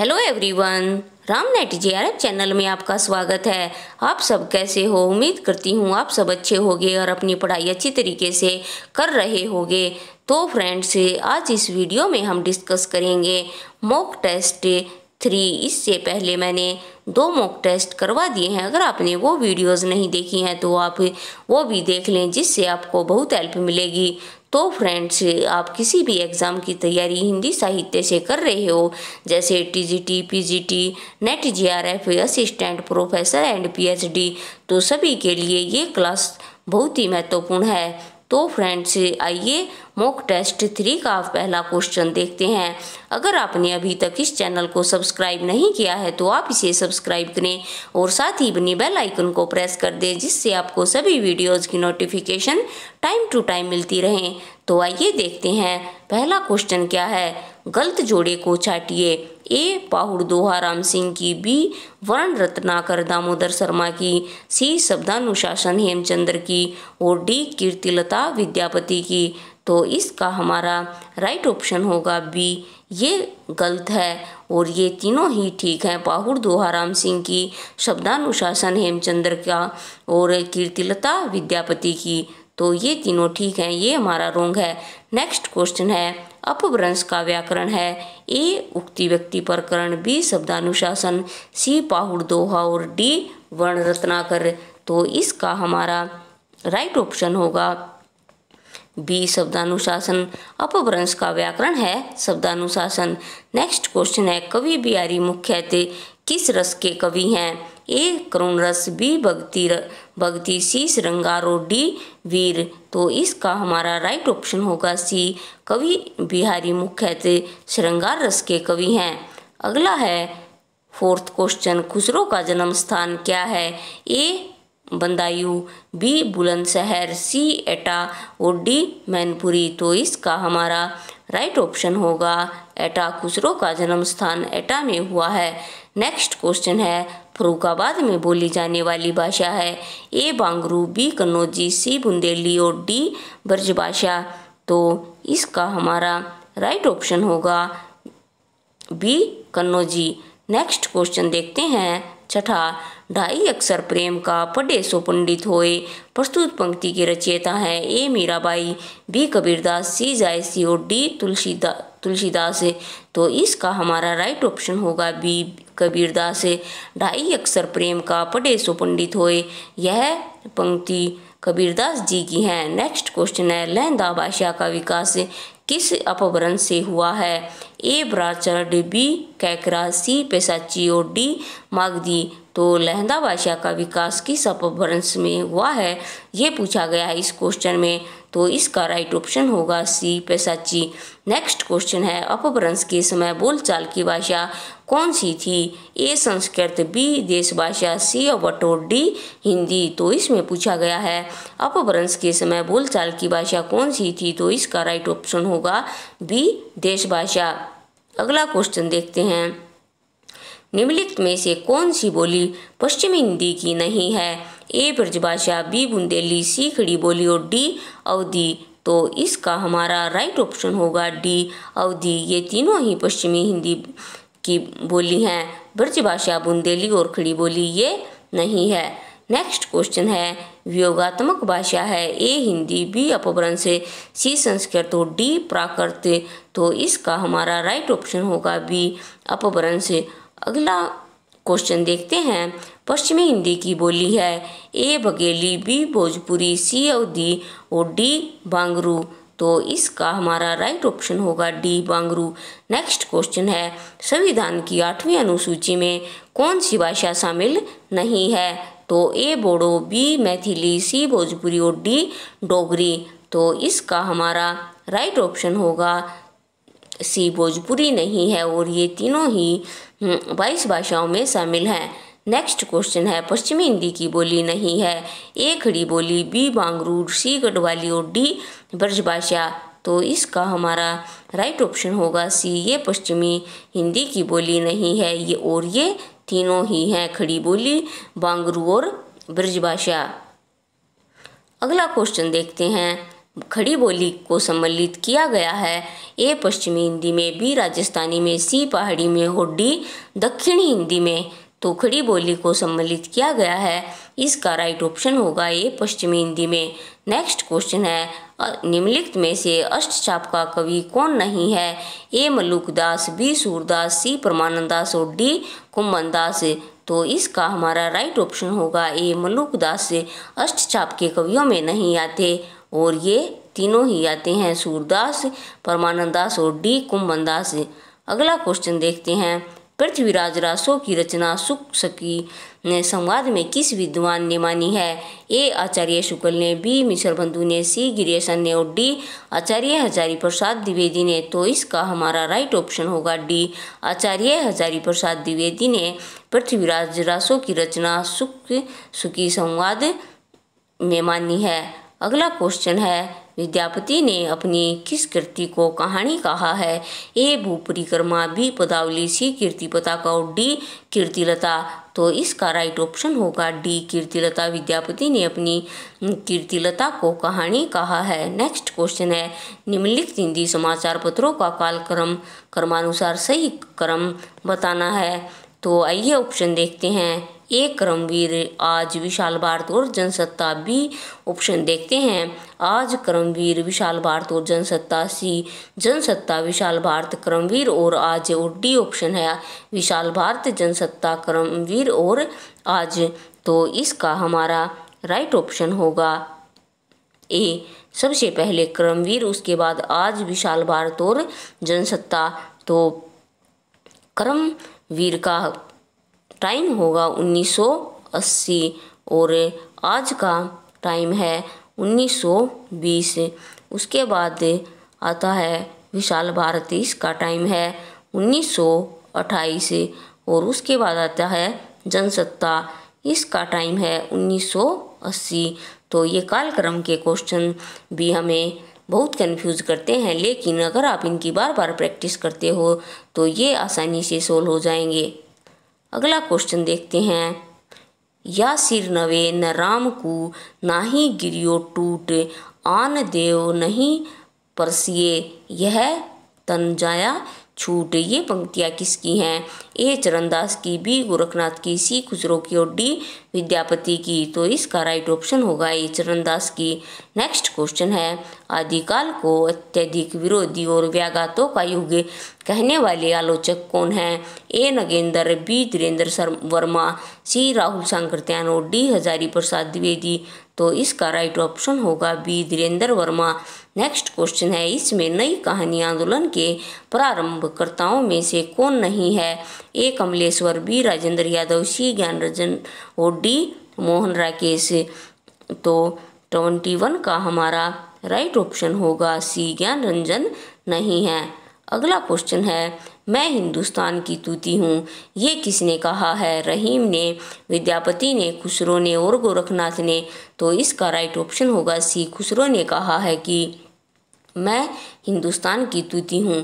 hello everyone Ram NET J R channel में आपका स्वागत है आप सब कैसे हो उम्मीद करती हूँ आप सब अच्छे होंगे और अपनी पढ़ाई अच्छी तरीके से कर रहे होंगे तो फ्रेंड्स आज इस वीडियो में हम डिस्कस करेंगे मॉक टेस्ट थ्री इससे पहले मैंने दो मॉक टेस्ट करवा दिए हैं अगर आपने वो वीडियोस नहीं देखी हैं तो आप वो भी देख लें जिससे आपको बहुत हेल्प मिलेगी तो फ्रेंड्स आप किसी भी एग्ज़ाम की तैयारी हिंदी साहित्य से कर रहे हो जैसे TGT, PGT, NET JRF, assistant professor and PhD तो सभी के लिए ये क्लास बहुत ही महत्वपूर्ण है तो फ्रेंड्स आइए मॉक टेस्ट थ्री का पहला क्वेश्चन देखते हैं अगर आपने अभी तक इस चैनल को सब्सक्राइब नहीं किया है तो आप इसे सब्सक्राइब करें और साथ ही अपनी बेल आइकन को प्रेस कर दें जिससे आपको सभी वीडियोज़ की नोटिफिकेशन टाइम टू टाइम मिलती रहें तो आइए देखते हैं पहला क्वेश्चन क्या है गलत जोड़े को चाटिए ए पाहुड़ दोहा राम सिंह की बी वर्ण रत्नाकर दामोदर शर्मा की सी शब्दानुशासन हेमचंद्र की और डी कीर्तिलता विद्यापति की तो इसका हमारा राइट ऑप्शन होगा बी ये गलत है और ये तीनों ही ठीक हैं पाहुड़ दोहा राम सिंह की शब्दानुशासन हेमचंद्र का और कीर्तिलता विद्यापति की तो ये तीनों ठीक हैं ये हमारा रोंग है नेक्स्ट क्वेश्चन है अपभ्रंश का व्याकरण है ए उक्ति व्यक्ति प्रकरण बी शब्दानुशासन सी पाहुड़ दोहा और डी वर्ण रत्नाकर तो इसका हमारा राइट ऑप्शन होगा बी शब्दानुशासन अपभ्रंश का व्याकरण है शब्दानुशासन नेक्स्ट क्वेश्चन है कवि बिहारी मुख्यतः किस रस के कवि हैं ए करुण रस बी भक्ति भक्ति सी श्रृंगारो डी वीर तो इसका हमारा राइट ऑप्शन होगा सी कवि बिहारी मुख्यतः श्रृंगार रस के कवि हैं अगला है फोर्थ क्वेश्चन खुसरो का जन्म स्थान क्या है ए बंदायु बी बुलंदशहर सी एटा और डी मैनपुरी तो इसका हमारा राइट ऑप्शन होगा एटा खुसरो का जन्म स्थान एटा में हुआ है नेक्स्ट क्वेश्चन है फरुखाबाद में बोली जाने वाली भाषा है A Bangaru B Kannauji C Bundeli और डी ब्रज भाषा तो इसका हमारा राइट ऑप्शन होगा बी कन्नौजी नेक्स्ट क्वेश्चन देखते हैं छठा ढाई अक्षर प्रेम का पढ़े सो पंडित होए प्रस्तुत पंक्ति की रचयिता है A Mirabai B Kabirdas C Jayasi और डी तुलसीदास तुलसीदास है तो इसका हमारा राइट ऑप्शन होगा बी कबीरदास है ढाई अक्षर प्रेम का पढ़े सो पंडित होए यह पंक्ति कबीरदास जी की है नेक्स्ट क्वेश्चन है लहंदा भाषा का विकास किस अपभ्रंश से हुआ है ए ब्राचर्ड बी कैकरा सी और डी मागदी तो लहंदा भाषा का विकास किस अपभ्रंश में हुआ है ये पूछा गया है इस क्वेश्चन में तो इसका राइट ऑप्शन होगा सी पेसाची नेक्स्ट क्वेश्चन है अपभ्रंश के समय बोलचाल की भाषा कौन सी थी ए संस्कृत बी देशभाषा सी बटोर डी हिंदी तो इसमें पूछा गया है अपभ्रंश के समय बोलचाल की भाषा कौन सी थी तो इसका राइट ऑप्शन होगा बी देशभाषा अगला क्वेश्चन देखते हैं निम्नलिखित में से कौन सी बोली पश्चिमी हिंदी की नहीं है A Brajbhasha B Bundeli C Khadi Boli और डी अवधि तो इसका हमारा राइट ऑप्शन होगा डी अवधि ये तीनों ही पश्चिमी हिंदी की बोली हैं ब्रजभाषा बुंदेली और खड़ी बोली ये नहीं है नेक्स्ट क्वेश्चन है वियोगात्मक भाषा है ए हिंदी बी अपभ्रंश सी संस्कृत और डी प्राकृत तो इसका हमारा राइट ऑप्शन होगा बी अपभ्रंश अगला क्वेश्चन देखते हैं पश्चिमी हिंदी की बोली है A Bagheli B Bhojpuri C Awadhi और डी बांगरू तो इसका हमारा राइट ऑप्शन होगा डी बांगरू नेक्स्ट क्वेश्चन है संविधान की आठवीं अनुसूची में कौन सी भाषा शामिल नहीं है तो A Bodo B Maithili C Bhojpuri और डी डोगरी तो इसका हमारा राइट ऑप्शन होगा सी भोजपुरी नहीं है और ये तीनों ही हम्म, बाईस भाषाओं में शामिल हैं नेक्स्ट क्वेश्चन है पश्चिमी हिंदी की बोली नहीं है ए खड़ी बोली बी बांगरू सी गढ़वाली और डी ब्रजभाषा तो इसका हमारा राइट ऑप्शन होगा सी ये पश्चिमी हिंदी की बोली नहीं है ये और ये तीनों ही हैं खड़ी बोली बांगरू और ब्रजभाषा अगला क्वेश्चन देखते हैं खड़ी बोली को सम्मिलित किया गया है ए पश्चिमी हिंदी में बी राजस्थानी में सी पहाड़ी में और डी दक्षिणी हिंदी में तो खड़ी बोली को सम्मिलित किया गया है इसका राइट ऑप्शन होगा ये पश्चिमी हिंदी में नेक्स्ट क्वेश्चन है निम्नलिखित में से अष्ट छाप का कवि कौन नहीं है ए मल्लुकदास बी सूरदास सी परमानंद दास और डी कुम्बन दास तो इसका हमारा राइट ऑप्शन होगा ए मल्लुकदास छाप के कवियों में नहीं आते और ये तीनों ही आते हैं सूरदास परमानंद दास और डी कुम्बन दास अगला क्वेश्चन देखते हैं पृथ्वीराज रासो की रचना सुख सकी ने संवाद में किस विद्वान ने मानी है ए आचार्य शुक्ल ने बी मिश्र बंधु ने सी गिरीशन ने और डी आचार्य हजारी प्रसाद द्विवेदी ने तो इसका हमारा राइट ऑप्शन होगा डी आचार्य हजारी प्रसाद द्विवेदी ने पृथ्वीराज रासो की रचना सुख सुखी संवाद में मानी है अगला क्वेश्चन है विद्यापति ने अपनी किस कृति को कहानी कहा है ए भूपरिक्रमा बी पदावली सी कीर्ति और डी कीर्तिलता तो इसका राइट ऑप्शन होगा डी कीर्तिलता विद्यापति ने अपनी कीर्तिलता को कहानी कहा है नेक्स्ट क्वेश्चन है निम्नलिखित हिंदी समाचार पत्रों का कालक्रम क्रमानुसार सही क्रम बताना है तो आइए ऑप्शन देखते हैं ए क्रमवीर आज विशाल भारत और जनसत्ता बी ऑप्शन देखते हैं आज क्रमवीर विशाल भारत और जनसत्ता सी जनसत्ता विशाल भारत क्रमवीर और आज और डी ऑप्शन है विशाल भारत जनसत्ता क्रमवीर और आज तो इसका हमारा राइट ऑप्शन होगा ए सबसे पहले क्रमवीर उसके बाद आज विशाल भारत और जनसत्ता तो क्रमवीर का टाइम होगा 1980 और आज का टाइम है 1920 उसके बाद आता है विशाल भारती इसका टाइम है 1928 और उसके बाद आता है जनसत्ता इसका टाइम है 1980 तो ये कालक्रम के क्वेश्चन भी हमें बहुत कंफ्यूज करते हैं लेकिन अगर आप इनकी बार बार प्रैक्टिस करते हो तो ये आसानी से सोल्व हो जाएंगे अगला क्वेश्चन देखते हैं या सिर नवे न राम को नाही गिरियो टूट आन देव नहीं परसिए यह तन जाया छूट ये पंक्तियाँ किसकी हैं ए चरणदास की बी गोरखनाथ की सी खुसरो की और डी विद्यापति की तो इसका राइट ऑप्शन होगा ए चरणदास की नेक्स्ट क्वेश्चन है आदिकाल को अत्यधिक विरोधी और व्याघातों का युग कहने वाले आलोचक कौन हैं A Nagendra B Dhirendra Verma C Rahul Shankar और डी हजारी प्रसाद द्विवेदी तो इसका राइट ऑप्शन होगा B Dhirendra Verma next question है इसमें नई कहानी आंदोलन के प्रारंभकर्ताओं में से कौन नहीं है A Kamleshwar B Rajendra Yadav C Gyan Ranjan और डी मोहन राकेश तो ट्वेंटी वन का हमारा राइट ऑप्शन होगा सी ज्ञान रंजन नहीं है अगला क्वेश्चन है मैं हिंदुस्तान की तूती हूँ ये किसने कहा है रहीम ने विद्यापति ने खुसरो ने और गोरखनाथ ने तो इसका राइट ऑप्शन होगा सी खुसरो ने कहा है कि मैं हिंदुस्तान की तूती हूँ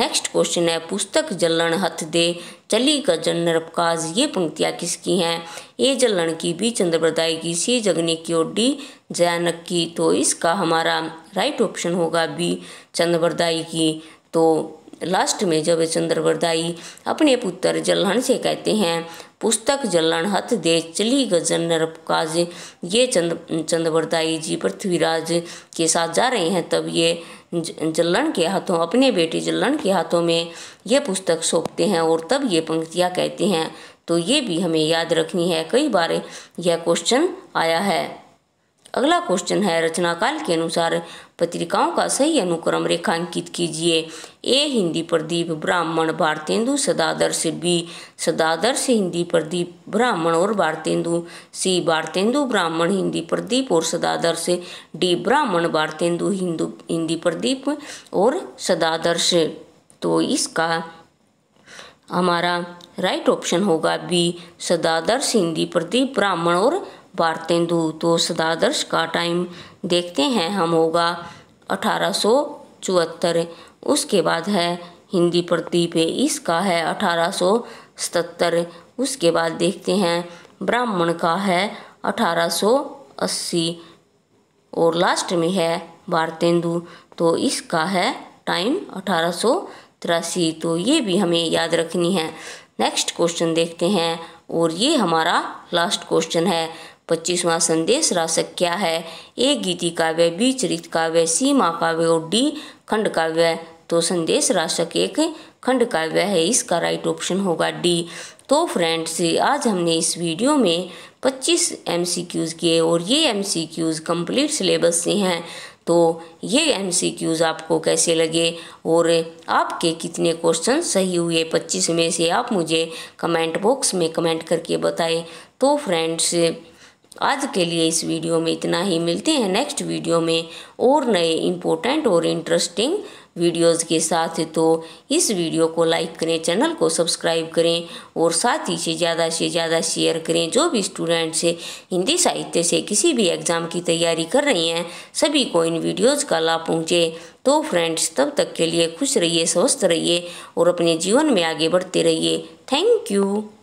नेक्स्ट क्वेश्चन है पुस्तक जलन हथ दे चली का जन्नरपकाज ये पंक्तियाँ किसकी हैं ए जलन की बी चंद्रप्रदाय की सी जगने की और डी जयानक की तो इसका हमारा राइट ऑप्शन होगा बी चंद्रप्रदाय की तो लास्ट में जब चंद्रवरदाई अपने पुत्र जल्हन से कहते हैं पुस्तक जल्हण हथ दे चली गजन नरपकाज ये चंद चंद्रवरदाई जी पृथ्वीराज के साथ जा रहे हैं तब ये जल्लन के हाथों अपने बेटे जल्लन के हाथों में ये पुस्तक सौंपते हैं और तब ये पंक्तियाँ कहते हैं तो ये भी हमें याद रखनी है कई बार यह क्वेश्चन आया है अगला क्वेश्चन है रचनाकाल के अनुसार पत्रिकाओं का सही अनुक्रम रेखांकित कीजिए ए हिंदी प्रदीप ब्राह्मण भारतेंदु सदादर्श बी सदादर्श हिंदी प्रदीप ब्राह्मण और भारतेंदु सी भारतेंदु ब्राह्मण हिंदी प्रदीप और सदादर्श डी ब्राह्मण भारतेंदु हिंदू हिंदी प्रदीप और सदादर्श तो इसका हमारा राइट ऑप्शन होगा बी सदादर्श हिंदी प्रदीप ब्राह्मण और भारतेंदु तो सदादर्श का टाइम देखते हैं हम होगा अठारह उसके बाद है हिंदी प्रदीप इसका है अठारह उसके बाद देखते हैं ब्राह्मण का है 1880 और लास्ट में है भारतेंदु तो इसका है टाइम अठारह तो ये भी हमें याद रखनी है नेक्स्ट क्वेश्चन देखते हैं और ये हमारा लास्ट क्वेश्चन है पच्चीसवां संदेश राशक क्या है ए गीति काव्य बी चरित काव्य सी महाकाव्य और डी खंड काव्य तो संदेश राशक एक खंड काव्य है इसका राइट ऑप्शन होगा डी तो फ्रेंड्स आज हमने इस वीडियो में 25 एम किए और ये एम कंप्लीट सिलेबस से हैं तो ये एम आपको कैसे लगे और आपके कितने क्वेश्चन सही हुए 25 में से आप मुझे कमेंट बॉक्स में कमेंट करके बताएं तो फ्रेंड्स आज के लिए इस वीडियो में इतना ही मिलते हैं नेक्स्ट वीडियो में और नए इम्पोर्टेंट और इंटरेस्टिंग वीडियोस के साथ तो इस वीडियो को लाइक करें चैनल को सब्सक्राइब करें और साथ ही से ज़्यादा से ज़्यादा शेयर करें जो भी स्टूडेंट्स हिंदी साहित्य से किसी भी एग्ज़ाम की तैयारी कर रहे हैं सभी को इन वीडियोज़ का लाभ पहुँचे तो फ्रेंड्स तब तक के लिए खुश रहिए स्वस्थ रहिए और अपने जीवन में आगे बढ़ते रहिए थैंक यू